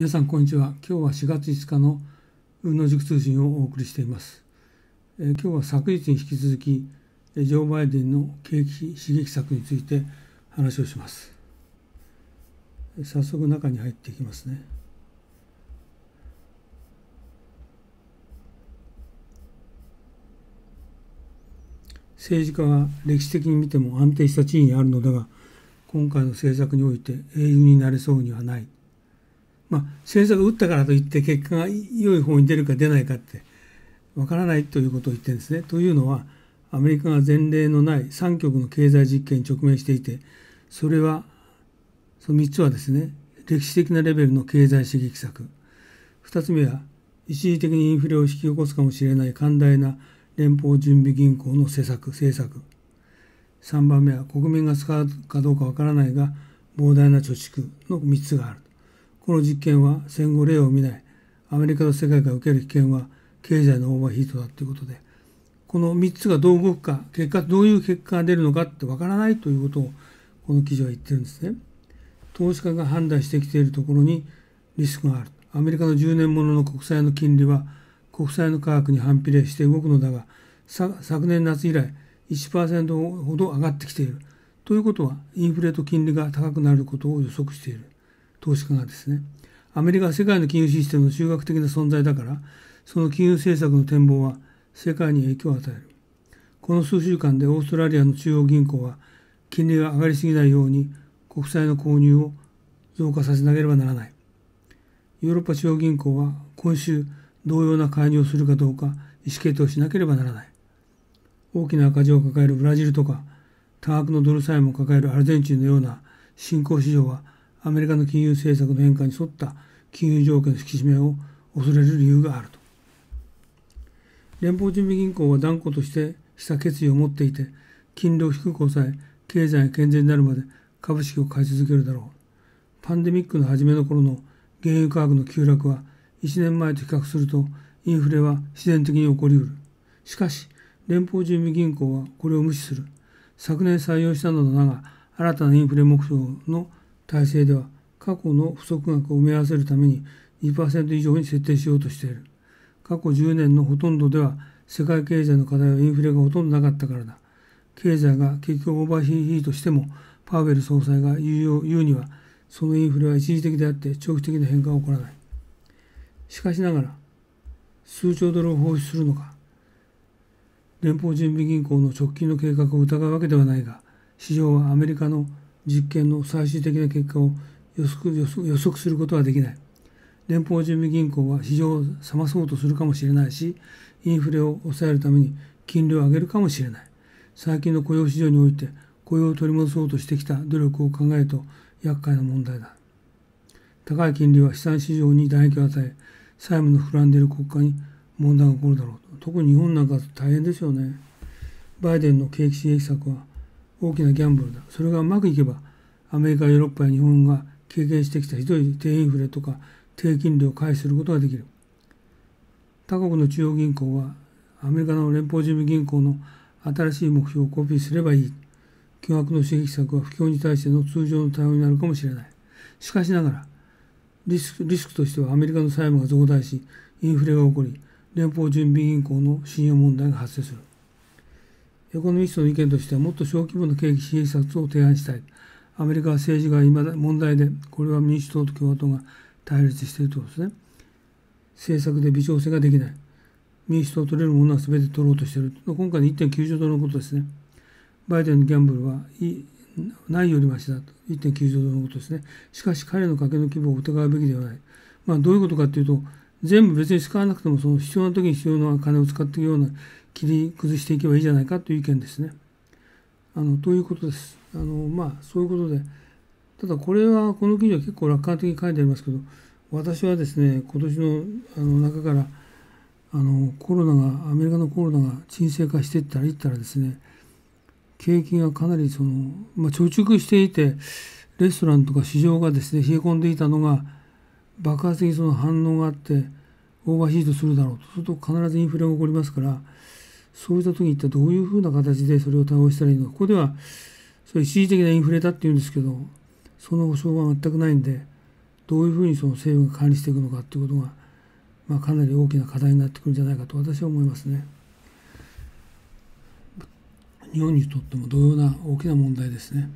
皆さんこんにちは今日は4月5日の運動塾通信をお送りしています、えー、今日は昨日に引き続きジョー・バイデンの景気刺激策について話をします早速中に入っていきますね政治家は歴史的に見ても安定した地位にあるのだが今回の政策において英雄になれそうにはないまあ、政策を打ったからといって結果が良い方に出るか出ないかってわからないということを言ってるんですね。というのはアメリカが前例のない3極の経済実験に直面していてそれはその3つはですね歴史的なレベルの経済刺激策2つ目は一時的にインフレを引き起こすかもしれない寛大な連邦準備銀行の施策政策3番目は国民が使うかどうかわからないが膨大な貯蓄の3つがあるこの実験は戦後例を見ないアメリカと世界が受ける危険は経済のオーバーヒートだということでこの3つがどう動くか結果どういう結果が出るのかってわからないということをこの記事は言ってるんですね。投資家が判断してきているところにリスクがある。アメリカの10年ものの国債の金利は国債の価格に反比例して動くのだが昨年夏以来1%ほど上がってきている。ということはインフレと金利が高くなることを予測している。投資家がですねアメリカは世界の金融システムの中核的な存在だからその金融政策の展望は世界に影響を与えるこの数週間でオーストラリアの中央銀行は金利が上がりすぎないように国債の購入を増加させなければならないヨーロッパ中央銀行は今週同様な介入をするかどうか意思決定をしなければならない大きな赤字を抱えるブラジルとか多額のドル債務を抱えるアルゼンチンのような新興市場はアメリカの金融政策の変化に沿った金融条件の引き締めを恐れる理由があると。連邦準備銀行は断固としてした決意を持っていて、金利を低く抑え、経済が健全になるまで株式を買い続けるだろう。パンデミックの初めの頃の原油価格の急落は1年前と比較するとインフレは自然的に起こりうる。しかし、連邦準備銀行はこれを無視する。昨年採用したのだが、新たなインフレ目標の体制では過去の不足額を埋め合わせるために2%以上に設定しようとしている。過去10年のほとんどでは世界経済の課題はインフレがほとんどなかったからだ。経済が結局オーバーヒートしてもパウエル総裁が言うにはそのインフレは一時的であって長期的な変化は起こらない。しかしながら数兆ドルを放出するのか連邦準備銀行の直近の計画を疑うわけではないが市場はアメリカの実験の最終的な結果を予測予測することはできない連邦準備銀行は市場を冷まそうとするかもしれないしインフレを抑えるために金利を上げるかもしれない最近の雇用市場において雇用を取り戻そうとしてきた努力を考えると厄介な問題だ高い金利は資産市場に打撃を与え債務の膨らんでいる国家に問題が起こるだろう特に日本なんか大変でしょうねバイデンの景気刺激策は大きなギャンブルだそれがうまくいけばアメリカヨーロッパや日本が経験してきたひどい低インフレとか低金利を回避することができる他国の中央銀行はアメリカの連邦準備銀行の新しい目標をコピーすればいい巨額の刺激策は不況に対しての通常の対応になるかもしれないしかしながらリスクリスクとしてはアメリカの債務が増大しインフレが起こり連邦準備銀行の信用問題が発生するエコノミストの意見としてはもっと小規模な景気支援策を提案したい。アメリカは政治が今だ問題で、これは民主党と共和党が対立しているということですね。政策で微調整ができない。民主党を取れるものは全て取ろうとしている。今回の1.9兆ドルのことですね。バイデンのギャンブルはないよりましだと。1.9兆ドルのことですね。しかし彼の賭けの規模を疑うべきではない。まあどういうことかというと、全部別に使わなくてもその必要な時に必要な金を使っていくような切り崩していけばいいじゃないかという意見ですね。あのということです。あのまあそういうことでただこれはこの記事は結構楽観的に書いてありますけど私はですね今年のあの中からあのコロナがアメリカのコロナが沈静化していったらいったらですね景気がかなりその、まあ、貯蓄していてレストランとか市場がですね冷え込んでいたのが爆発的にその反応があってオーバーヒートするだろうとすると必ずインフレが起こりますから。そうした時に一体どういうふうな形でそれを対応したらいいのか。ここでは、そういう一時的なインフレだっていうんですけど、その保証は全くないんで、どういうふうにその政府が管理していくのかっていうことが、まあ、かなり大きな課題になってくるんじゃないかと私は思いますね。日本にとっても同様な大きな問題ですね。